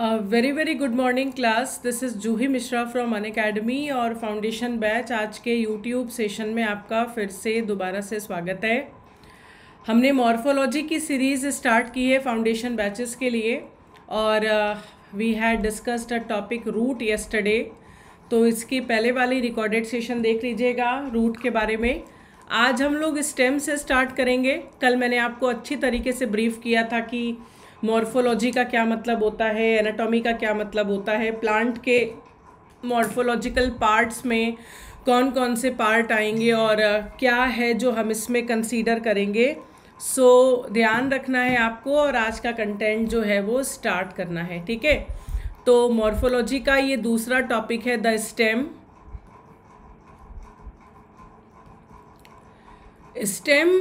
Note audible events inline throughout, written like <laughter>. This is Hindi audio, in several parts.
very very good morning class this is Juhi Mishra from Unacademy और फाउंडेशन बैच आज के यूट्यूब सेशन में आपका फिर से दोबारा से स्वागत है हमने मॉर्फोलॉजी की सीरीज़ स्टार्ट की है फाउंडेशन बैचेस के लिए और we had discussed a topic root yesterday तो इसकी पहले वाली रिकॉर्डेड सेशन देख लीजिएगा रूट के बारे में आज हम लोग स्टेम से स्टार्ट करेंगे कल मैंने आपको अच्छी तरीके से ब्रीफ किया था कि मॉर्फोलॉजी का क्या मतलब होता है एनाटॉमी का क्या मतलब होता है प्लांट के मॉर्फोलॉजिकल पार्ट्स में कौन कौन से पार्ट आएंगे और क्या है जो हम इसमें कंसीडर करेंगे सो so, ध्यान रखना है आपको और आज का कंटेंट जो है वो स्टार्ट करना है ठीक है तो मॉर्फोलॉजी का ये दूसरा टॉपिक है द स्टेम स्टेम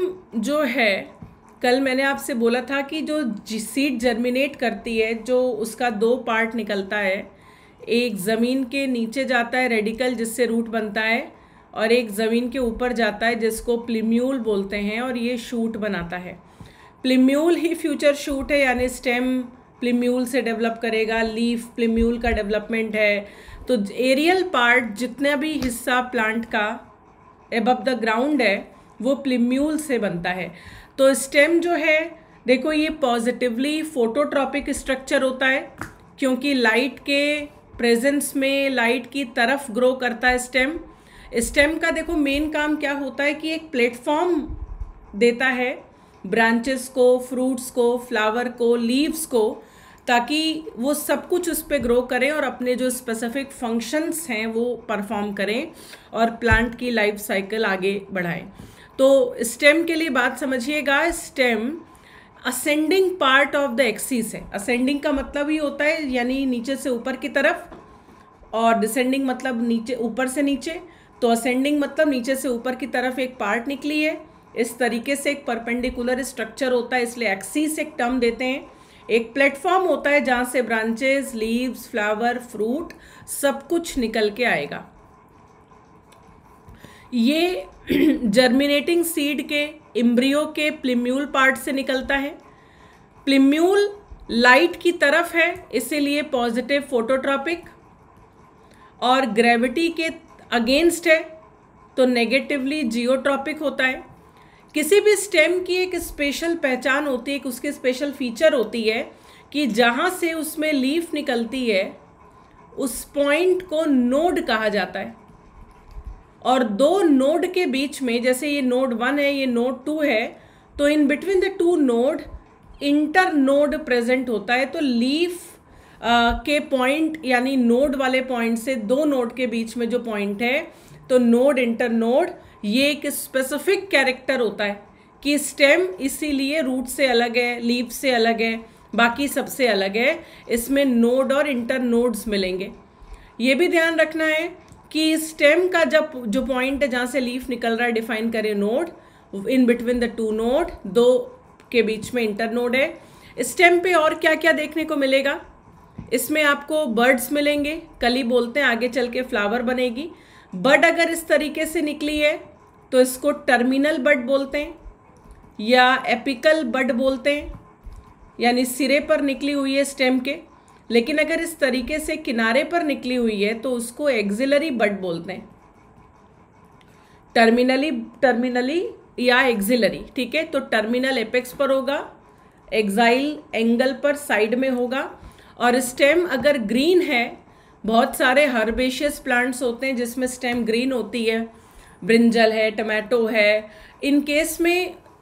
जो है कल मैंने आपसे बोला था कि जो सीड जर्मिनेट करती है जो उसका दो पार्ट निकलता है एक ज़मीन के नीचे जाता है रेडिकल जिससे रूट बनता है और एक ज़मीन के ऊपर जाता है जिसको प्लीम्यूल बोलते हैं और ये शूट बनाता है प्लीम्यूल ही फ्यूचर शूट है यानी स्टेम प्लीम्यूल से डेवलप करेगा लीफ प्लीम्यूल का डेवलपमेंट है तो एरियल पार्ट जितना भी हिस्सा प्लांट का एबव द ग्राउंड है वो प्लीम्यूल से बनता है तो स्टेम जो है देखो ये पॉजिटिवली फोटोट्रॉपिक स्ट्रक्चर होता है क्योंकि लाइट के प्रेजेंस में लाइट की तरफ ग्रो करता है स्टेम स्टेम का देखो मेन काम क्या होता है कि एक प्लेटफॉर्म देता है ब्रांचेस को फ्रूट्स को फ्लावर को लीव्स को ताकि वो सब कुछ उस पर ग्रो करें और अपने जो स्पेसिफिक फंक्शंस हैं वो परफॉर्म करें और प्लांट की लाइफ साइकिल आगे बढ़ाएं तो स्टेम के लिए बात समझिएगा stem ascending part of the axis है असेंडिंग का मतलब ही होता है यानी नीचे से ऊपर की तरफ और डिसेंडिंग मतलब नीचे ऊपर से नीचे तो असेंडिंग मतलब नीचे से ऊपर की तरफ एक पार्ट निकली है इस तरीके से एक परपेंडिकुलर स्ट्रक्चर होता है इसलिए एक्सिस एक टर्म देते हैं एक प्लेटफॉर्म होता है जहाँ से ब्रांचेस लीव्स फ्लावर फ्रूट सब कुछ निकल के आएगा ये जर्मिनेटिंग <clears throat> सीड के इम्ब्रियो के प्लिम्यूल पार्ट से निकलता है प्लिम्यूल लाइट की तरफ है इसीलिए पॉजिटिव फोटोट्रॉपिक और ग्रेविटी के अगेंस्ट है तो नेगेटिवली जियोट्रॉपिक होता है किसी भी स्टेम की एक स्पेशल पहचान होती है एक उसकी स्पेशल फीचर होती है कि जहाँ से उसमें लीफ निकलती है उस पॉइंट को नोड कहा जाता है और दो नोड के बीच में जैसे ये नोड वन है ये नोड टू है तो in between the two node internode present होता है तो लीफ Uh, के पॉइंट यानी नोड वाले पॉइंट से दो नोड के बीच में जो पॉइंट है तो नोड इंटर नोड ये एक स्पेसिफिक कैरेक्टर होता है कि स्टेम इसीलिए रूट से अलग है लीफ से अलग है बाकी सबसे अलग है इसमें नोड और इंटर नोड्स मिलेंगे ये भी ध्यान रखना है कि स्टेम का जब जो पॉइंट है जहाँ से लीफ निकल रहा है डिफाइन करें node in between the two node दो के बीच में इंटर नोड है स्टेम पे और क्या क्या देखने को मिलेगा इसमें आपको बर्ड्स मिलेंगे कली बोलते हैं आगे चल के फ्लावर बनेगी बर्ड अगर इस तरीके से निकली है तो इसको टर्मिनल बर्ड बोलते हैं या एपिकल बर्ड बोलते हैं यानी सिरे पर निकली हुई है स्टेम के लेकिन अगर इस तरीके से किनारे पर निकली हुई है तो उसको एक्जिलरी बड बोलते हैं टर्मिनली टर्मिनली या एक्जिलरी ठीक है तो टर्मिनल एपेक्स पर होगा एक्साइल एंगल पर साइड में होगा और स्टेम अगर ग्रीन है बहुत सारे हर्बेशियस प्लांट्स होते हैं जिसमें स्टेम ग्रीन होती है ब्रिंजल है टमाटो है इन केस में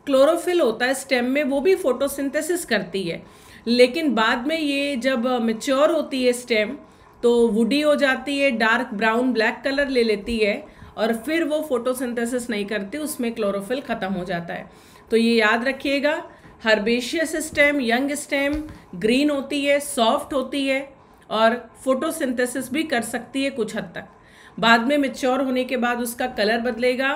क्लोरोफिल होता है स्टेम में वो भी फोटोसिंथेसिस करती है लेकिन बाद में ये जब मेच्योर होती है स्टेम तो वुडी हो जाती है डार्क ब्राउन ब्लैक कलर ले लेती है और फिर वो फोटोसिंथेसिस नहीं करती उसमें क्लोरोफिल ख़त्म हो जाता है तो ये याद रखिएगा herbaceous stem young stem green होती है सॉफ्ट होती है और फोटोसिंथेसिस भी कर सकती है कुछ हद तक बाद में मेच्योर होने के बाद उसका कलर बदलेगा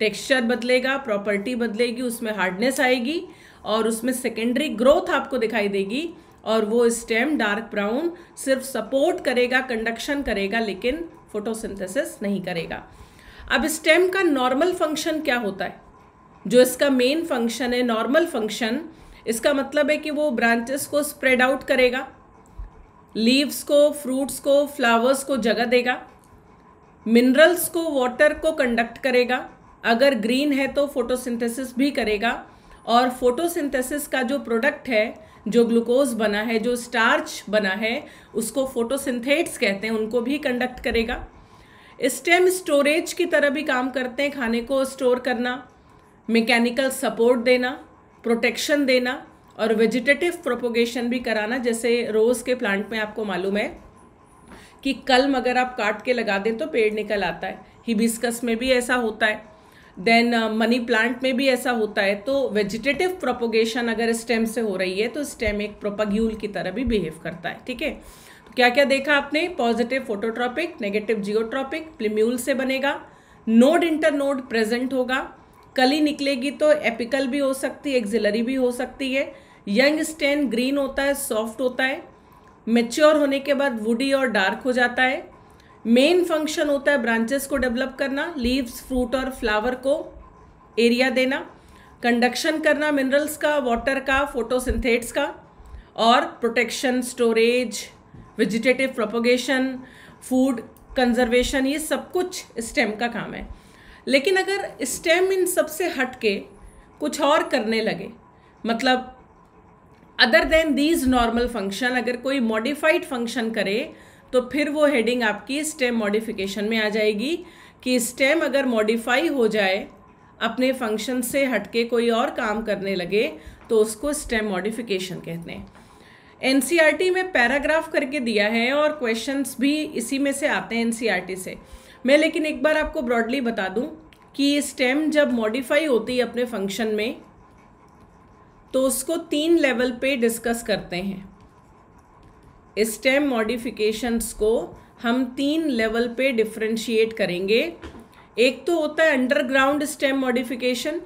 टेक्सचर बदलेगा प्रॉपर्टी बदलेगी उसमें हार्डनेस आएगी और उसमें सेकेंडरी ग्रोथ आपको दिखाई देगी और वो स्टेम डार्क ब्राउन सिर्फ सपोर्ट करेगा कंडक्शन करेगा लेकिन फोटोसिंथेसिस नहीं करेगा अब स्टेम का नॉर्मल फंक्शन क्या होता है जो इसका मेन फंक्शन है नॉर्मल फंक्शन इसका मतलब है कि वो ब्रांचेस को स्प्रेड आउट करेगा लीव्स को फ्रूट्स को फ्लावर्स को जगह देगा मिनरल्स को वाटर को कंडक्ट करेगा अगर ग्रीन है तो फोटोसिंथेसिस भी करेगा और फोटोसिंथेसिस का जो प्रोडक्ट है जो ग्लूकोज बना है जो स्टार्च बना है उसको फोटोसिंथेट्स कहते हैं उनको भी कंडक्ट करेगा स्टेम स्टोरेज की तरह भी काम करते हैं खाने को स्टोर करना मैकेनिकल सपोर्ट देना प्रोटेक्शन देना और वेजिटेटिव प्रोपोगेशन भी कराना जैसे रोज़ के प्लांट में आपको मालूम है कि कलम अगर आप काट के लगा दें तो पेड़ निकल आता है हिबिस्कस में भी ऐसा होता है देन मनी प्लांट में भी ऐसा होता है तो वेजिटेटिव प्रोपोगेशन अगर स्टेम से हो रही है तो स्टेम एक प्रोपग्यूल की तरह भी बिहेव करता है ठीक है तो क्या क्या देखा आपने positive phototropic negative geotropic plumule से बनेगा नोड इंटर नोड प्रेजेंट होगा कली निकलेगी तो एपिकल भी हो सकती है एक्जिलरी भी हो सकती है यंग स्टेन ग्रीन होता है सॉफ्ट होता है मेच्योर होने के बाद वुडी और डार्क हो जाता है मेन फंक्शन होता है ब्रांचेस को डेवलप करना लीव्स फ्रूट और फ्लावर को एरिया देना कंडक्शन करना मिनरल्स का वाटर का फोटोसिंथेट्स का और protection storage vegetative propagation food conservation ये सब कुछ स्टेम का काम है लेकिन अगर स्टेम इन सबसे हट के कुछ और करने लगे मतलब other than these normal function अगर कोई मॉडिफाइड फंक्शन करे तो फिर वो हेडिंग आपकी स्टेम मॉडिफिकेशन में आ जाएगी कि स्टेम अगर मॉडिफाई हो जाए अपने फंक्शन से हटके कोई और काम करने लगे तो उसको स्टेम मॉडिफिकेशन कहते हैं एन e में पैराग्राफ करके दिया है और क्वेश्चंस भी इसी में से आते हैं एन e से मैं लेकिन एक बार आपको ब्रॉडली बता दूं कि स्टेम जब मॉडिफाई होती है अपने फंक्शन में तो उसको तीन लेवल पे डिस्कस करते हैं स्टेम मॉडिफिकेशंस को हम तीन लेवल पे डिफ्रेंशिएट करेंगे एक तो होता है अंडरग्राउंड स्टेम मॉडिफिकेशन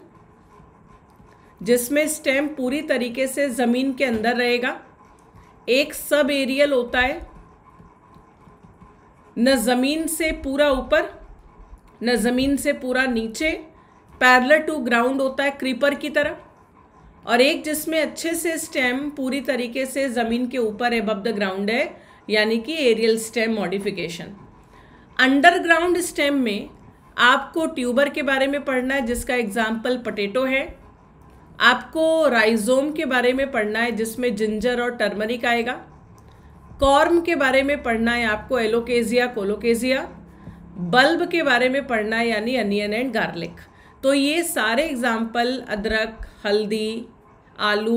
जिसमें स्टेम पूरी तरीके से ज़मीन के अंदर रहेगा एक सब एरियल होता है न ज़मीन से पूरा ऊपर न ज़मीन से पूरा नीचे पैरल टू ग्राउंड होता है क्रीपर की तरह और एक जिसमें अच्छे से स्टेम पूरी तरीके से ज़मीन के ऊपर एबव द ग्राउंड है यानी कि aerial stem modification underground stem में आपको ट्यूबर के बारे में पढ़ना है जिसका एग्जाम्पल पटेटो है आपको राइजोम के बारे में पढ़ना है जिसमें जिंजर और टर्मरिक आएगा कॉर्म के बारे में पढ़ना है आपको एलोकेजिया कोलोकेजिया बल्ब के बारे में पढ़ना है यानी अनियन एंड गार्लिक तो ये सारे एग्ज़ाम्पल अदरक हल्दी आलू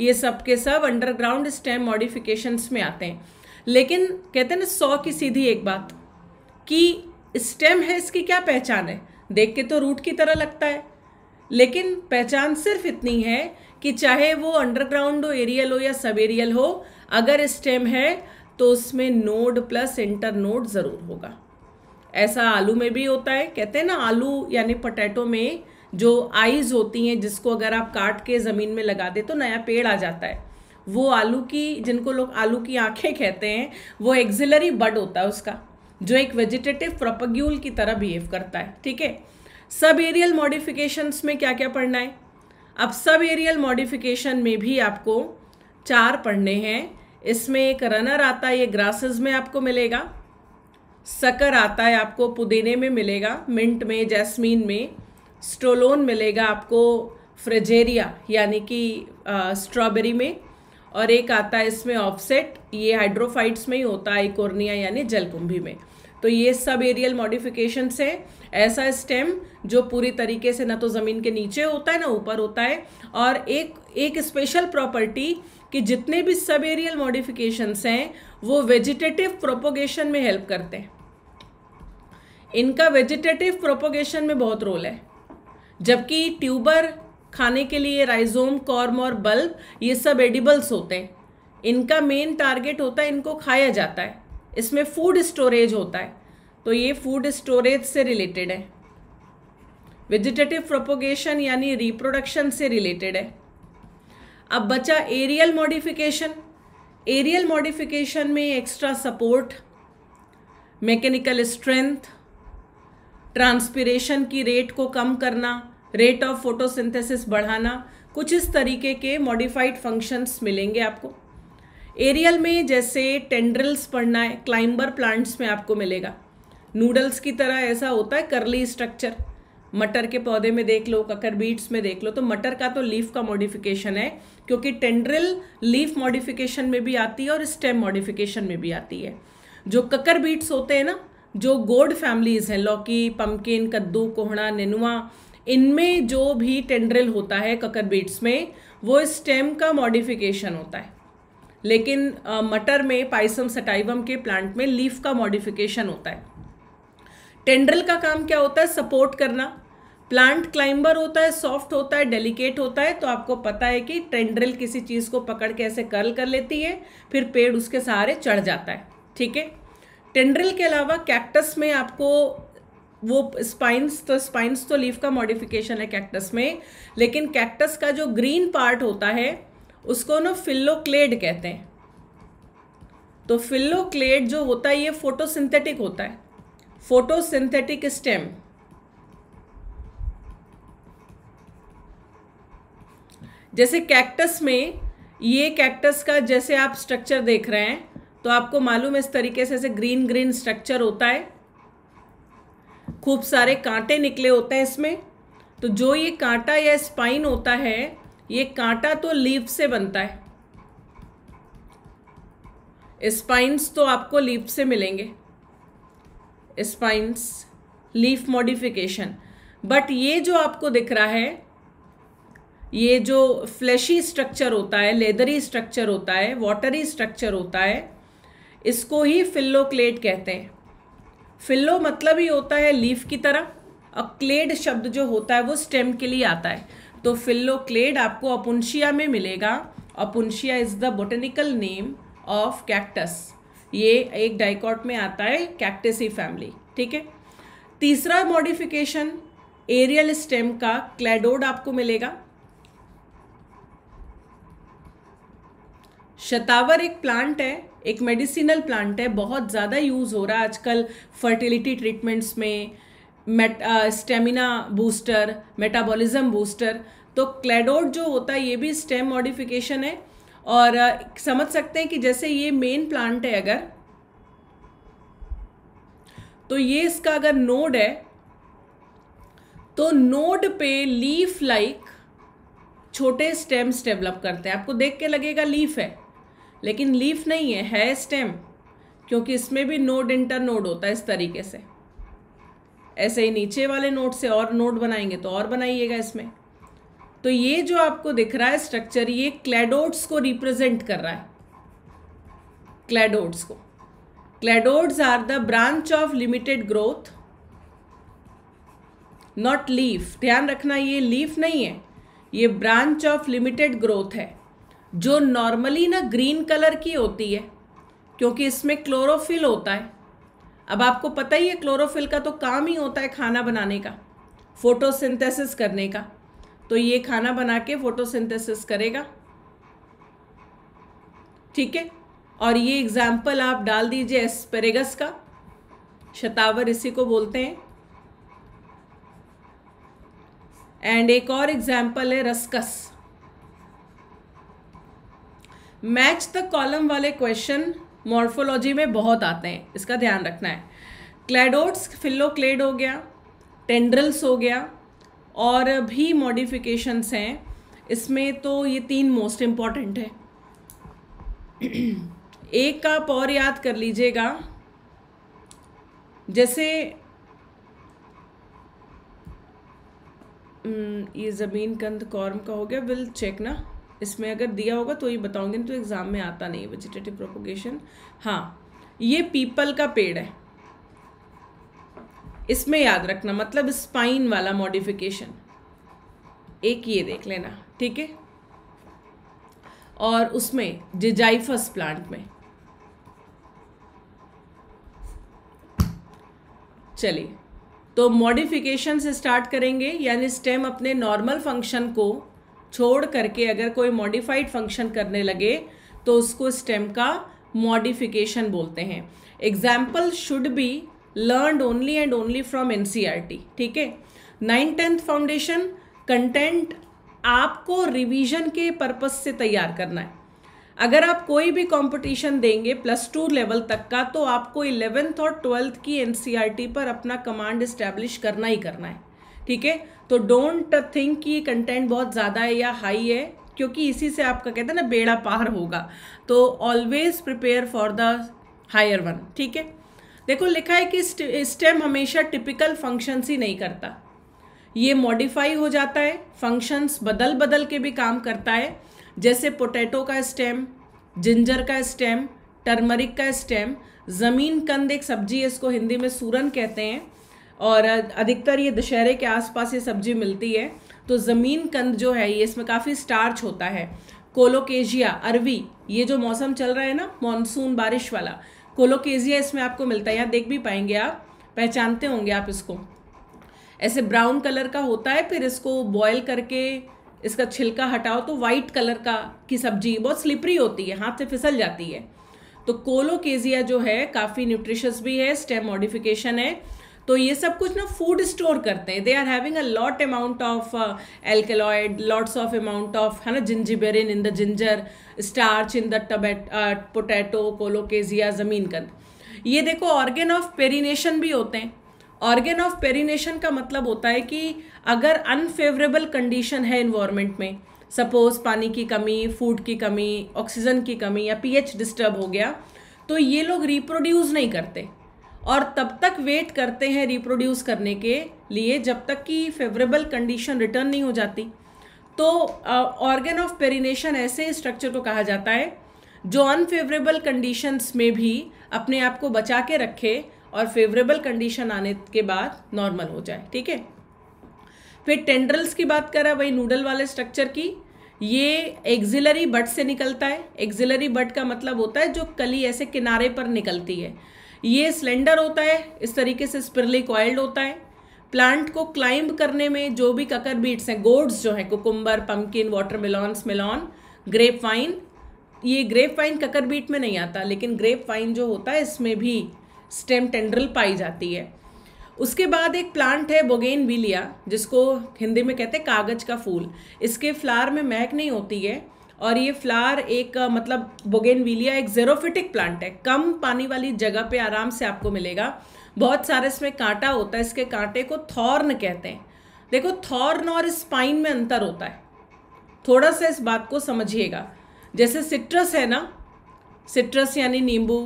ये सब के सब अंडरग्राउंड स्टेम मॉडिफिकेशंस में आते हैं लेकिन कहते हैं ना सौ की सीधी एक बात कि स्टेम है इसकी क्या पहचान है देख के तो रूट की तरह लगता है लेकिन पहचान सिर्फ इतनी है कि चाहे वो अंडरग्राउंड हो एरियल हो या सब एरियल हो अगर स्टेम है तो उसमें नोड प्लस इंटर नोड ज़रूर होगा ऐसा आलू में भी होता है कहते हैं ना आलू यानी पोटैटो में जो आइज होती हैं जिसको अगर आप काट के ज़मीन में लगा दें तो नया पेड़ आ जाता है वो आलू की जिनको लोग आलू की आंखें कहते हैं वो एक्जिलरी बड होता है उसका जो एक वेजिटेटिव प्रोपग्यूल की तरह बिहेव करता है ठीक है सब एरियल मॉडिफिकेशंस में क्या क्या पढ़ना है अब सब एरियल मॉडिफिकेशन में भी आपको चार पढ़ने हैं इसमें एक रनर आता है ये ग्रासेस में आपको मिलेगा सकर आता है आपको पुदीने में मिलेगा मिंट में जैस्मीन में स्टोलोन मिलेगा आपको फ्रजेरिया यानी कि स्ट्रॉबेरी में और एक आता है इसमें ऑफसेट ये हाइड्रोफाइट्स में ही होता है कोर्निया यानी जलकुंभी में तो ये सब एरियल मॉडिफिकेशन से ऐसा स्टेम जो पूरी तरीके से ना तो ज़मीन के नीचे होता है ना ऊपर होता है और एक एक स्पेशल प्रॉपर्टी कि जितने भी सब एरियल मॉडिफिकेशंस हैं वो वेजिटेटिव प्रोपोगेशन में हेल्प करते हैं इनका वेजिटेटिव प्रोपोगेशन में बहुत रोल है जबकि ट्यूबर खाने के लिए राइजोम कॉर्म और बल्ब ये सब एडिबल्स होते हैं इनका मेन टारगेट होता है इनको खाया जाता है इसमें फूड स्टोरेज होता है तो ये फूड स्टोरेज से रिलेटेड है वेजिटेटिव प्रोपोगेशन यानी रिप्रोडक्शन से रिलेटेड है अब बचा एरियल मॉडिफिकेशन एरियल मॉडिफिकेशन में extra support mechanical strength transpiration की रेट को कम करना रेट ऑफ फोटोसिंथेसिस बढ़ाना कुछ इस तरीके के मॉडिफाइड फंक्शंस मिलेंगे आपको एरियल में जैसे टेंड्रिल्स पढ़ना है क्लाइंबर प्लांट्स में आपको मिलेगा नूडल्स की तरह ऐसा होता है करली स्ट्रक्चर मटर के पौधे में देख लो ककर बीट्स में देख लो तो मटर का तो लीफ का मॉडिफिकेशन है क्योंकि टेंड्रिल लीफ मॉडिफिकेशन में भी आती है और स्टेम मॉडिफिकेशन में भी आती है जो ककर बीट्स होते हैं ना जो गोड फैमिलीज हैं लौकी पम्पकिन कद्दू कोहड़ा नेनुआ इनमें जो भी टेंड्रिल होता है ककर बीट्स में वो स्टेम का मॉडिफिकेशन होता है लेकिन मटर में पाइसम सटाइवम के प्लांट में लीफ का मॉडिफिकेशन होता है टेंड्रल का काम क्या होता है सपोर्ट करना प्लांट क्लाइंबर होता है सॉफ्ट होता है डेलिकेट होता है तो आपको पता है कि टेंड्रल किसी चीज़ को पकड़ के ऐसे कर्ल कर लेती है फिर पेड़ उसके सहारे चढ़ जाता है ठीक है टेंड्रल के अलावा कैक्टस में आपको वो स्पाइंस तो स्पाइंस तो लीफ का मॉडिफिकेशन है कैक्टस में लेकिन कैक्टस का जो ग्रीन पार्ट होता है उसको ना फिल्लोक्लेड कहते हैं तो फिल्लोक्लेड जो होता है ये फोटोसिंथेटिक होता है फोटोसिंथेटिक स्टेम जैसे कैक्टस में ये कैक्टस का जैसे आप स्ट्रक्चर देख रहे हैं तो आपको मालूम है इस तरीके से ऐसे ग्रीन ग्रीन स्ट्रक्चर होता है खूब सारे कांटे निकले होते हैं इसमें तो जो ये कांटा या स्पाइन होता है ये कांटा तो लीफ से बनता है स्पाइंस तो आपको लीफ से मिलेंगे स्पाइंस लीफ मॉडिफिकेशन बट ये जो आपको दिख रहा है ये जो फ्लैशी स्ट्रक्चर होता है लेदरी स्ट्रक्चर होता है वाटरी स्ट्रक्चर होता है इसको ही फिल्लो क्लेट कहते हैं फिल्लो मतलब ही होता है लीफ की तरह और क्लेड शब्द जो होता है वो स्टेम के लिए आता है तो फिल्लोक्लेड आपको अपुंशिया में मिलेगा opuntia is the botanical name of cactus ये एक डाइकॉट में आता है कैक्टसी फैमिली ठीक है तीसरा मॉडिफिकेशन एरियल स्टेम का क्लेडोड आपको मिलेगा शतावर एक प्लांट है एक मेडिसिनल प्लांट है बहुत ज़्यादा यूज़ हो रहा है आजकल फर्टिलिटी ट्रीटमेंट्स में मेट स्टेमिना बूस्टर मेटाबॉलिज्म बूस्टर तो क्लेडोड जो होता है ये भी स्टेम मॉडिफिकेशन है और uh, समझ सकते हैं कि जैसे ये मेन प्लांट है अगर तो ये इसका अगर नोड है तो नोड पे लीफ लाइक छोटे स्टेम्स डेवलप करते हैं आपको देख के लगेगा लीफ है लेकिन लीफ नहीं है है स्टेम क्योंकि इसमें भी नोड इंटर नोड होता है इस तरीके से ऐसे ही नीचे वाले नोट से और नोट बनाएंगे तो और बनाइएगा इसमें तो ये जो आपको दिख रहा है स्ट्रक्चर ये क्लेडोट्स को रिप्रेजेंट कर रहा है क्लेडोट्स को cladodes are the branch of limited growth not leaf ध्यान रखना ये लीफ नहीं है ये ब्रांच ऑफ लिमिटेड ग्रोथ है जो नॉर्मली ना ग्रीन कलर की होती है क्योंकि इसमें क्लोरोफिल होता है अब आपको पता ही है क्लोरोफिल का तो काम ही होता है खाना बनाने का फोटोसिंथेसिस करने का तो ये खाना बना के फोटोसिंथेसिस करेगा ठीक है और ये एग्ज़ाम्पल आप डाल दीजिए एस्पेरेगस का शतावर इसी को बोलते हैं एंड एक और एग्जाम्पल है रसकस मैच द कॉलम वाले क्वेश्चन मॉर्फोलॉजी में बहुत आते हैं इसका ध्यान रखना है क्लेडोट्स फिलोक्लेड हो गया टेंड्रल्स हो गया और भी मॉडिफिकेशंस हैं इसमें तो ये तीन मोस्ट इम्पॉर्टेंट है <clears throat> एक का पौर और याद कर लीजिएगा जैसे ये ज़मीन कंद कॉर्म का हो गया विल चेक ना इसमें अगर दिया होगा तो ये बताऊंगे नहीं तो एग्ज़ाम में आता नहीं वेजिटेटिव प्रोपोगेशन हाँ ये पीपल का पेड़ है इसमें याद रखना मतलब स्पाइन वाला मॉडिफिकेशन एक ये देख लेना ठीक है और उसमें जिजाइफस प्लांट में चलिए तो मॉडिफिकेशन से स्टार्ट करेंगे यानी स्टेम अपने नॉर्मल फंक्शन को छोड़ करके अगर कोई मॉडिफाइड फंक्शन करने लगे तो उसको स्टेम का मॉडिफिकेशन बोलते हैं example should be learn only and only from an ठीक है नाइन टेंथ फाउंडेशन कंटेंट आपको रिवीजन के पर्पस से तैयार करना है अगर आप कोई भी कंपटीशन देंगे प्लस टू लेवल तक का तो आपको इलेवेंथ और ट्वेल्थ की एन e पर अपना कमांड इस्टेब्लिश करना ही करना है ठीक है तो डोंट थिंक कि कंटेंट बहुत ज़्यादा है या हाई है क्योंकि इसी से आपका कहते हैं ना बेड़ा पार होगा तो always prepare for the higher one ठीक है देखो लिखा है कि स्टेम हमेशा टिपिकल फंक्शंस ही नहीं करता ये मॉडिफाई हो जाता है फंक्शंस बदल बदल के भी काम करता है जैसे पोटैटो का स्टेम जिंजर का स्टेम टर्मरिक का स्टेम ज़मीन कंद एक सब्जी है इसको हिंदी में सूरन कहते हैं और अधिकतर ये दशहरे के आसपास ये सब्जी मिलती है तो ज़मीन कंद जो है ये इसमें काफ़ी स्टार्च होता है कोलोकेजिया अरवी ये जो मौसम चल रहा है ना मानसून बारिश वाला कोलोकेजिया इसमें आपको मिलता है यहाँ देख भी पाएंगे आप पहचानते होंगे आप इसको ऐसे ब्राउन कलर का होता है फिर इसको बॉयल करके इसका छिलका हटाओ तो वाइट कलर का की सब्जी बहुत स्लिपरी होती है हाथ से फिसल जाती है तो कोलोकेजिया जो है काफ़ी न्यूट्रिशस भी है स्टेम मॉडिफिकेशन है तो ये सब कुछ ना फूड स्टोर करते हैं they are having a lot amount of alkaloid lots of amount of है ना zingiberene in the ginger starch in the tuber potato colocasia जमीन कंद ये देखो ऑर्गेन ऑफ पेरिनेशन भी होते हैं ऑर्गेन ऑफ पेरिनेशन का मतलब होता है कि अगर अनफेवरेबल कंडीशन है इन्वायरमेंट में सपोज पानी की कमी फूड की कमी ऑक्सीजन की कमी या पीएच डिस्टर्ब हो गया तो ये लोग रिप्रोड्यूस नहीं करते और तब तक वेट करते हैं रिप्रोड्यूस करने के लिए जब तक कि फेवरेबल कंडीशन रिटर्न नहीं हो जाती तो ऑर्गन ऑफ पेरिनेशन ऐसे स्ट्रक्चर को कहा जाता है जो अनफेवरेबल कंडीशंस में भी अपने आप को बचा के रखे और फेवरेबल कंडीशन आने के बाद नॉर्मल हो जाए ठीक है फिर टेंड्रल्स की बात करा वही नूडल वाले स्ट्रक्चर की ये एक्जिलरी बट से निकलता है एक्जिलरी बट का मतलब होता है जो कली ऐसे किनारे पर निकलती है ये स्लेंडर होता है इस तरीके से स्पिरली कॉइल्ड होता है प्लांट को क्लाइंब करने में जो भी ककर बीट्स हैं गोड्स जो हैं कुकुम्बर पम्पकिन वाटरमेलॉन स्मेलॉन ग्रेप वाइन ये ग्रेप वाइन ककर बीट में नहीं आता लेकिन ग्रेप वाइन जो होता है इसमें भी स्टेम टेंड्रल पाई जाती है उसके बाद एक प्लांट है बोगेन विलिया जिसको हिंदी में कहते हैं कागज का फूल इसके फ्लावर में महक नहीं होती है और ये फ्लावर एक मतलब बोगेनविलिया एक जेरोफिटिक प्लांट है कम पानी वाली जगह पे आराम से आपको मिलेगा बहुत सारे इसमें कांटा होता है इसके कांटे को थॉर्न कहते हैं देखो थॉर्न और स्पाइन में अंतर होता है थोड़ा सा इस बात को समझिएगा जैसे सिट्रस है ना सिट्रस यानी नींबू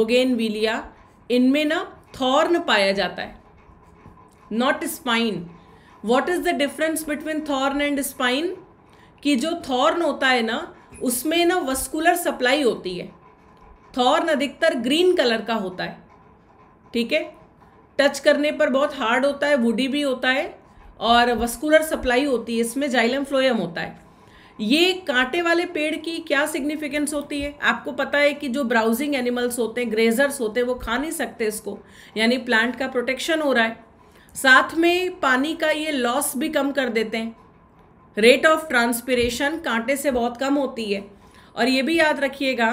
बोगेनविलिया इनमें ना थॉर्न पाया जाता है not spine what is the difference between thorn and spine कि जो थॉर्न होता है ना उसमें ना वस्कुलर सप्लाई होती है थॉर्न अधिकतर ग्रीन कलर का होता है ठीक है टच करने पर बहुत हार्ड होता है वुडी भी होता है और वस्कुलर सप्लाई होती है इसमें जाइलम फ्लोयम होता है ये कांटे वाले पेड़ की क्या सिग्निफिकेंस होती है आपको पता है कि जो ब्राउजिंग एनिमल्स होते हैं ग्रेजर्स होते हैं वो खा नहीं सकते इसको यानी प्लांट का प्रोटेक्शन हो रहा है साथ में पानी का ये लॉस भी कम कर देते हैं रेट ऑफ ट्रांसपिरेशन कांटे से बहुत कम होती है और ये भी याद रखिएगा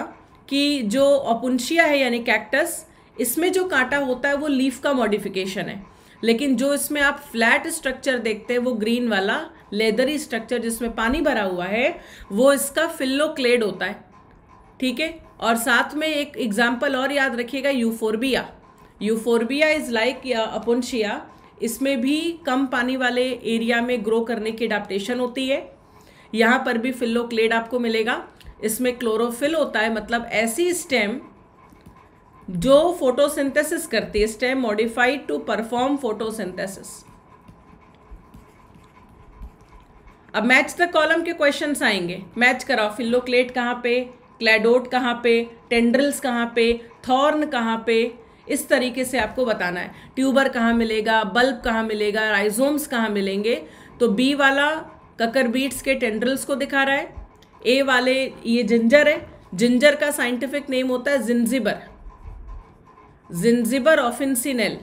कि जो ओपुंशिया है यानी कैक्टस इसमें जो कांटा होता है वो लीफ का मॉडिफिकेशन है लेकिन जो इसमें आप फ्लैट स्ट्रक्चर देखते हैं वो ग्रीन वाला लेदरी स्ट्रक्चर जिसमें पानी भरा हुआ है वो इसका फिल्लो क्लेड होता है ठीक है और साथ में एक एग्जाम्पल और याद रखिएगा euphorbia euphorbia is like opuntia इसमें भी कम पानी वाले एरिया में ग्रो करने की अडाप्टेशन होती है यहाँ पर भी फिल्लोक्लेड आपको मिलेगा इसमें क्लोरोफिल होता है मतलब ऐसी स्टेम जो फोटोसिंथेसिस करती है stem modified to perform photosynthesis अब मैच द कॉलम के क्वेश्चंस आएंगे मैच कराओ फिल्लोक्लेट कहाँ पे क्लेडोट कहाँ पे टेंड्रल्स कहाँ पे थॉर्न कहाँ पे इस तरीके से आपको बताना है ट्यूबर कहाँ मिलेगा बल्ब कहाँ मिलेगा राइजोम्स कहाँ मिलेंगे तो बी वाला ककर बीट्स के टेंड्रल्स को दिखा रहा है ए वाले ये जिंजर है जिंजर का साइंटिफिक नेम होता है zingiber zingiber officinale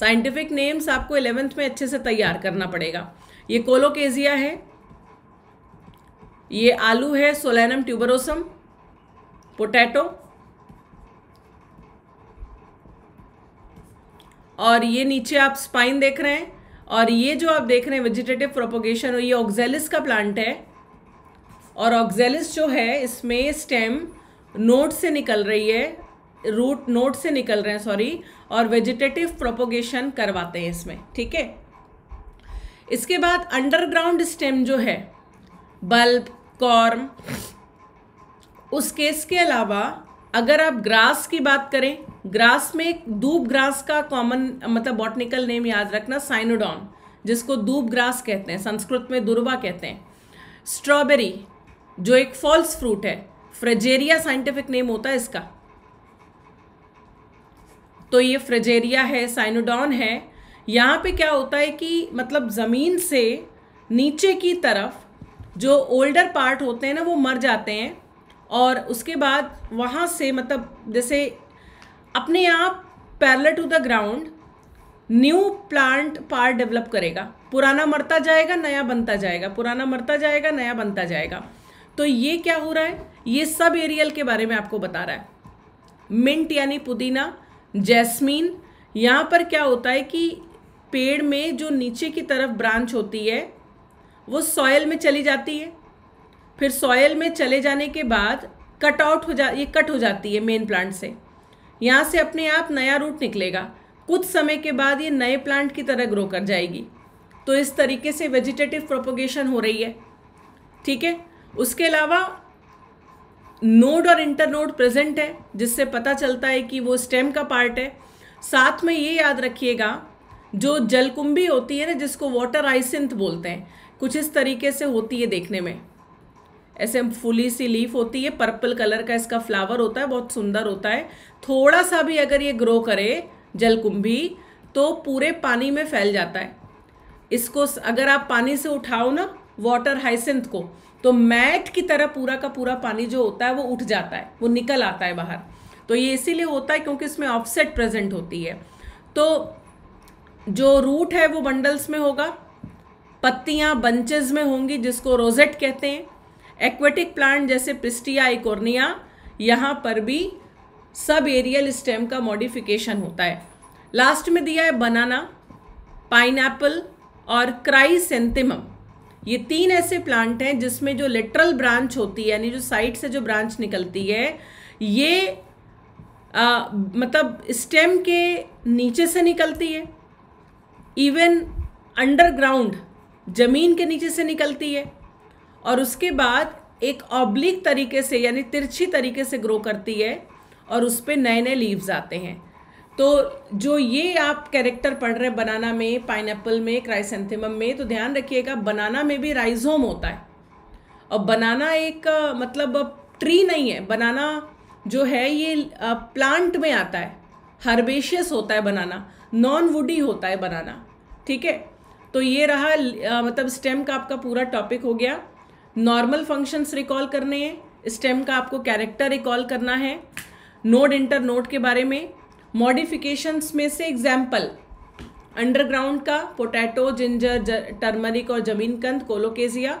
scientific names आपको इलेवेंथ में अच्छे से तैयार करना पड़ेगा ये कोलोकेजिया है ये आलू है सोलैनम ट्यूबरोसम पोटैटो और ये नीचे आप स्पाइन देख रहे हैं और ये जो आप देख रहे हैं वेजिटेटिव प्रोपोगेशन ये ऑक्जेलिस का प्लांट है और ऑक्जेलिस जो है इसमें स्टेम नोट से निकल रही है रूट नोट से निकल रहे हैं सॉरी और वेजिटेटिव प्रोपोगेशन करवाते हैं इसमें ठीक है इसके बाद अंडरग्राउंड स्टेम जो है बल्ब कॉर्म उस केस के अलावा अगर आप ग्रास की बात करें ग्रास में दूब ग्रास का कॉमन मतलब बॉटनिकल नेम याद रखना साइनोडॉन जिसको दूब ग्रास कहते हैं संस्कृत में दुर्वा कहते हैं स्ट्रॉबेरी जो एक फॉल्स फ्रूट है फ्रेजेरिया साइंटिफिक नेम होता है इसका तो ये फ्रेजेरिया है साइनोडॉन है यहाँ पे क्या होता है कि मतलब ज़मीन से नीचे की तरफ जो ओल्डर पार्ट होते हैं ना वो मर जाते हैं और उसके बाद वहाँ से मतलब जैसे अपने आप parallel to the ground new plant part develop करेगा पुराना मरता जाएगा नया बनता जाएगा पुराना मरता जाएगा नया बनता जाएगा तो ये क्या हो रहा है ये सब एरियल के बारे में आपको बता रहा है मिंट यानी पुदीना जैस्मीन यहाँ पर क्या होता है कि पेड़ में जो नीचे की तरफ ब्रांच होती है वो सॉयल में चली जाती है फिर सॉयल में चले जाने के बाद कट आउट हो जा ये कट हो जाती है मेन प्लांट से यहाँ से अपने आप नया रूट निकलेगा कुछ समय के बाद ये नए प्लांट की तरह ग्रो कर जाएगी तो इस तरीके से वेजिटेटिव प्रोपोगेशन हो रही है ठीक है उसके अलावा नोड और इंटरनोड प्रेजेंट है जिससे पता चलता है कि वो स्टेम का पार्ट है साथ में ये याद रखिएगा जो जलकुंभी होती है ना जिसको वाटर आइसिंथ बोलते हैं कुछ इस तरीके से होती है देखने में ऐसे फुली सी लीफ होती है पर्पल कलर का इसका फ्लावर होता है बहुत सुंदर होता है थोड़ा सा भी अगर ये ग्रो करे जलकुंभी तो पूरे पानी में फैल जाता है इसको अगर आप पानी से उठाओ ना वाटर हाइसेंथ को तो मैट की तरह पूरा का पूरा पानी जो होता है वो उठ जाता है वो निकल आता है बाहर तो ये इसीलिए होता है क्योंकि इसमें ऑफसेट प्रेजेंट होती है तो जो रूट है वो बंडल्स में होगा पत्तियाँ बंचेज में होंगी जिसको रोजेट कहते हैं एक्वेटिक प्लांट जैसे प्रिस्टिया इकोर्निया यहाँ पर भी सब एरियल स्टेम का मॉडिफिकेशन होता है लास्ट में दिया है बनाना पाइन और क्राइसेंथिमम ये तीन ऐसे प्लांट हैं जिसमें जो लेटरल ब्रांच होती है यानी जो साइड से जो ब्रांच निकलती है ये आ, मतलब स्टेम के नीचे से निकलती है इवन अंडरग्राउंड ज़मीन के नीचे से निकलती है और उसके बाद एक ऑब्लिक तरीके से यानी तिरछी तरीके से ग्रो करती है और उस पर नए नए लीव्स आते हैं तो जो ये आप कैरेक्टर पढ़ रहे हैं बनाना में पाइन में क्राइसेंथेमम में तो ध्यान रखिएगा बनाना में भी राइजोम होता है और बनाना एक मतलब ट्री नहीं है बनाना जो है ये प्लांट में आता है हर्बेशियस होता है बनाना नॉन वुडी होता है बनाना ठीक है तो ये रहा मतलब स्टेम का आपका पूरा टॉपिक हो गया नॉर्मल फंक्शंस रिकॉल करने हैं स्टेम का आपको कैरेक्टर रिकॉल करना है नोड इंटर नोड के बारे में मॉडिफिकेशंस में से एग्जाम्पल अंडरग्राउंड का पोटैटो जिंजर टर्मरिक और जमीनकंद कोलोकेजिया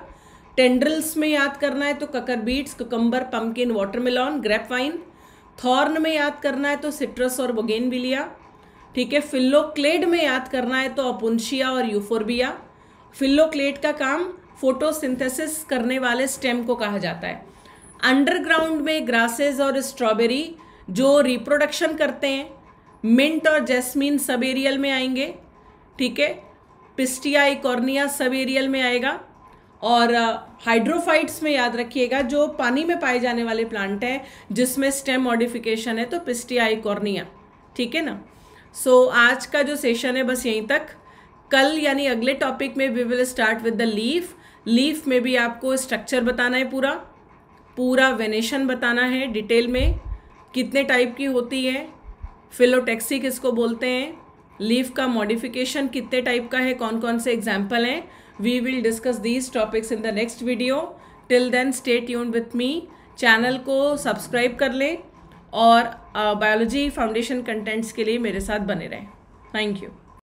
टेंड्रल्स में याद करना है तो cucurbits cucumber pumpkin watermelon grape vine thorn में याद करना है तो सिट्रस और बोगेनविलिया ठीक है फिल्लोक्लेड में याद करना है तो अपुंशिया और यूफोरबिया फिल्लोक्लेड का काम फोटोसिंथेसिस करने वाले स्टेम को कहा जाता है अंडरग्राउंड में ग्रासेस और स्ट्रॉबेरी जो रिप्रोडक्शन करते हैं मिंट और जैस्मिन सब एरियल में आएंगे ठीक है पिस्टिया इकॉर्निया सब एरियल में आएगा और हाइड्रोफाइट्स में याद रखिएगा जो पानी में पाए जाने वाले प्लांट हैं जिसमें स्टेम मॉडिफिकेशन है तो पिस्टिया इकॉर्निया ठीक है ना सो so, आज का जो सेशन है बस यहीं तक कल यानी अगले टॉपिक में we will start with the leaf leaf में भी आपको स्ट्रक्चर बताना है पूरा पूरा वेनेशन बताना है डिटेल में कितने टाइप की होती है फिलोटैक्सी किसको बोलते हैं लीफ का मॉडिफिकेशन कितने टाइप का है कौन कौन से एग्जाम्पल हैं we will discuss these topics in the next video till then stay tune with me channel को सब्सक्राइब कर लें और बायोलॉजी फाउंडेशन कंटेंट्स के लिए मेरे साथ बने रहें थैंक यू